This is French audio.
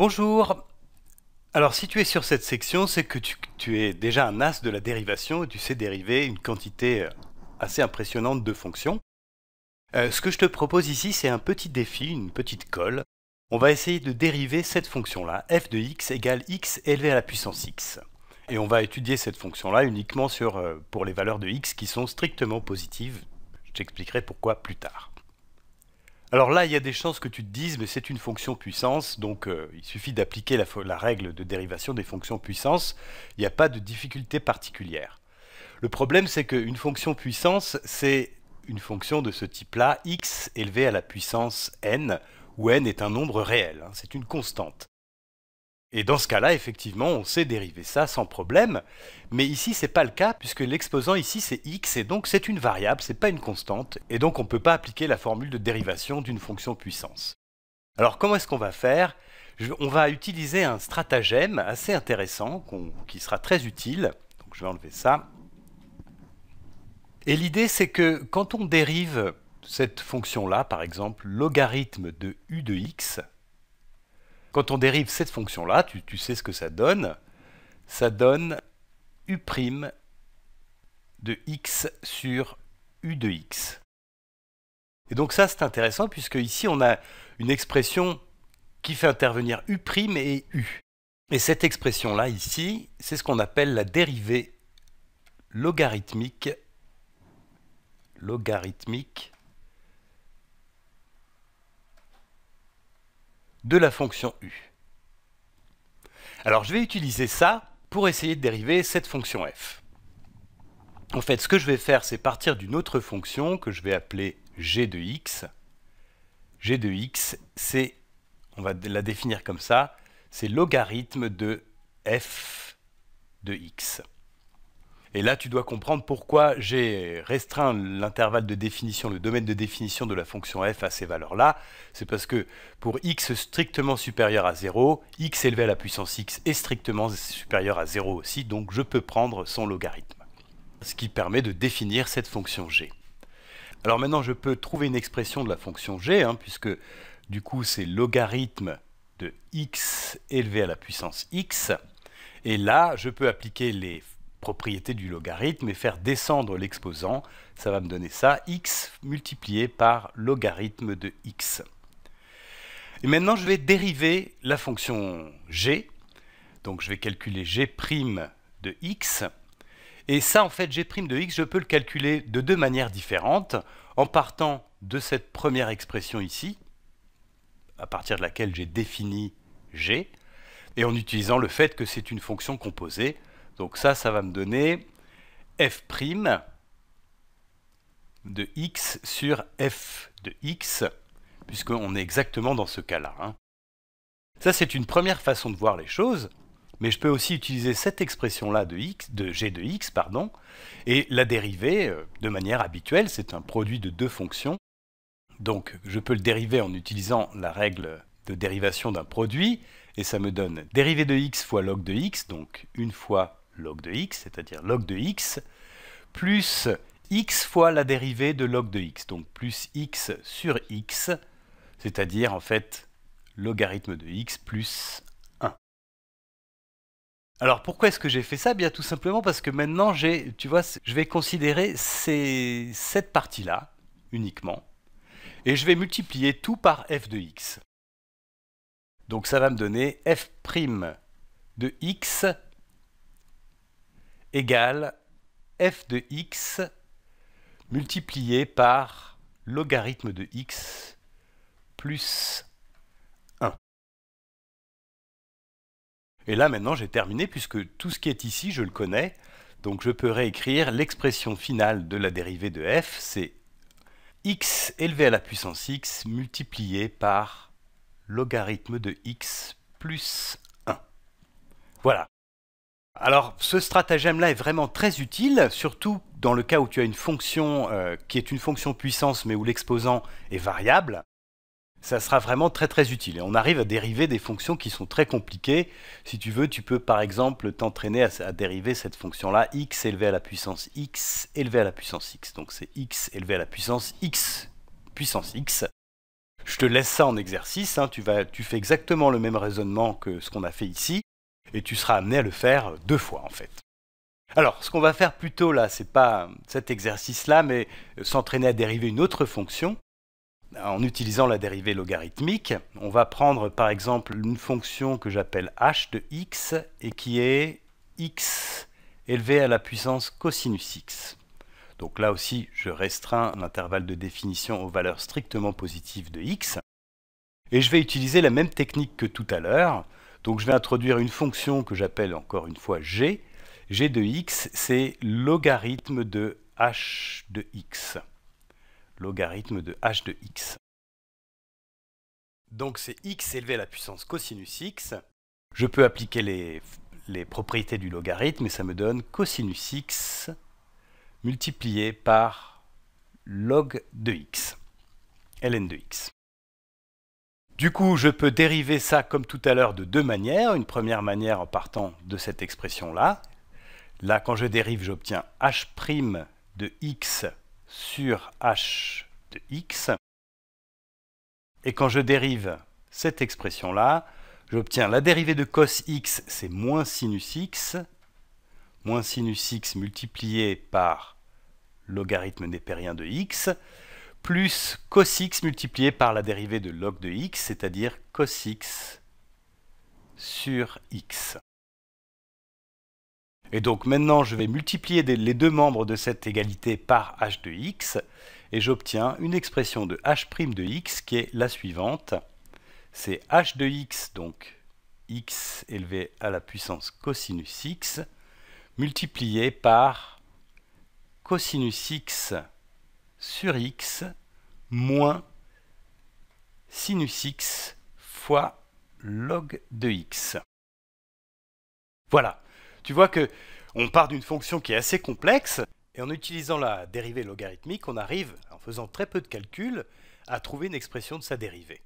Bonjour Alors si tu es sur cette section, c'est que tu, es déjà un as de la dérivation et tu sais dériver une quantité euh, assez impressionnante de fonctions. Euh, ce que je te propose ici, c'est un petit défi, une petite colle. On va essayer de dériver cette fonction-là, f de x égale x élevé à la puissance x. Et on va étudier cette fonction-là uniquement sur, euh, pour les valeurs de x qui sont strictement positives. Je t'expliquerai pourquoi plus tard. Alors là, il y a des chances que tu te dises, mais c'est une fonction puissance, donc euh, il suffit d'appliquer la, règle de dérivation des fonctions puissance, il n'y a pas de difficulté particulière. Le problème, c'est qu'une fonction puissance, c'est une fonction de ce type-là, x élevé à la puissance n, où n est un nombre réel, hein. c'est une constante. Et dans ce cas-là, effectivement, on sait dériver ça sans problème, mais ici c'est pas le cas puisque l'exposant ici c'est x et donc c'est une variable, c'est pas une constante, et donc on ne peut pas appliquer la formule de dérivation d'une fonction puissance. Alors comment est-ce qu'on va faire On va utiliser un stratagème assez intéressant qui sera très utile. Donc je vais enlever ça. Et l'idée c'est que quand on dérive cette fonction-là, par exemple logarithme de u de x, quand on dérive cette fonction-là, tu, sais ce que ça donne. Ça donne u' de x sur u de x. Et donc ça, c'est intéressant, puisque ici, on a une expression qui fait intervenir u' et u. Et cette expression-là, ici, c'est ce qu'on appelle la dérivée logarithmique, logarithmique de la fonction u. Alors je vais utiliser ça pour essayer de dériver cette fonction f. En fait, ce que je vais faire, c'est partir d'une autre fonction que je vais appeler g de x. g de x, c'est, on va la définir comme ça, c'est logarithme de f de x. Et là, tu dois comprendre pourquoi j'ai restreint l'intervalle de définition, le domaine de définition de la fonction f à ces valeurs-là. C'est parce que pour x strictement supérieur à 0, x élevé à la puissance x est strictement supérieur à 0 aussi, donc je peux prendre son logarithme. Ce qui permet de définir cette fonction g. Alors maintenant, je peux trouver une expression de la fonction g, hein, puisque du coup, c'est logarithme de x élevé à la puissance x. Et là, je peux appliquer les propriété du logarithme et faire descendre l'exposant. Ça va me donner ça, x multiplié par logarithme de x. Et maintenant, je vais dériver la fonction g. Donc, je vais calculer g' de x. Et ça, en fait, g' de x, je peux le calculer de deux manières différentes, en partant de cette première expression ici, à partir de laquelle j'ai défini g, et en utilisant le fait que c'est une fonction composée, donc ça, ça va me donner f' de x sur f de x, puisqu'on est exactement dans ce cas-là. Hein. Ça, c'est une première façon de voir les choses, mais je peux aussi utiliser cette expression-là de, de g de x, pardon, et la dériver euh, de manière habituelle, c'est un produit de deux fonctions. Donc, je peux le dériver en utilisant la règle de dérivation d'un produit, et ça me donne dérivé de x fois log de x, donc une fois log de x, c'est-à-dire log de x, plus x fois la dérivée de log de x, donc plus x sur x, c'est-à-dire en fait logarithme de x plus 1. Alors pourquoi est-ce que j'ai fait ça eh Bien tout simplement parce que maintenant j'ai, tu vois, je vais considérer cette partie-là uniquement, et je vais multiplier tout par f de x. Donc ça va me donner f' de x égale f de x multiplié par logarithme de x plus 1. Et là maintenant j'ai terminé puisque tout ce qui est ici je le connais, donc je peux réécrire l'expression finale de la dérivée de f, c'est x élevé à la puissance x multiplié par logarithme de x plus 1. Voilà. Alors, ce stratagème-là est vraiment très utile, surtout dans le cas où tu as une fonction euh, qui est une fonction puissance, mais où l'exposant est variable. Ça sera vraiment très très utile. Et on arrive à dériver des fonctions qui sont très compliquées. Si tu veux, tu peux par exemple t'entraîner à, dériver cette fonction-là, x élevé à la puissance x élevé à la puissance x. Donc c'est x élevé à la puissance x puissance x. Je te laisse ça en exercice. Hein. tu fais exactement le même raisonnement que ce qu'on a fait ici et tu seras amené à le faire deux fois en fait. Alors, ce qu'on va faire plutôt là, c'est pas cet exercice-là, mais s'entraîner à dériver une autre fonction en utilisant la dérivée logarithmique. On va prendre par exemple une fonction que j'appelle h de x et qui est x élevé à la puissance cosinus x. Donc là aussi, je restreins l'intervalle de définition aux valeurs strictement positives de x. Et je vais utiliser la même technique que tout à l'heure, donc je vais introduire une fonction que j'appelle encore une fois g. g de x, c'est logarithme de h de x. Logarithme de h de x. Donc c'est x élevé à la puissance cosinus x. Je peux appliquer les, les propriétés du logarithme et ça me donne cosinus x multiplié par log de x, ln de x. Du coup, je peux dériver ça comme tout à l'heure de deux manières. Une première manière en partant de cette expression-là. Là, quand je dérive, j'obtiens h' de x sur h de x. Et quand je dérive cette expression-là, j'obtiens la dérivée de cos x, c'est moins sinus x, moins sinus x multiplié par logarithme népérien de x plus cos x multiplié par la dérivée de log de x, c'est-à-dire cos x sur x. Et donc maintenant, je vais multiplier les deux membres de cette égalité par h de x, et j'obtiens une expression de h' de x qui est la suivante. C'est h de x, donc x élevé à la puissance cosinus x, multiplié par cosinus x sur x moins sinus x fois log de x. Voilà, tu vois que on part d'une fonction qui est assez complexe, et en utilisant la dérivée logarithmique, on arrive, en faisant très peu de calculs, à trouver une expression de sa dérivée.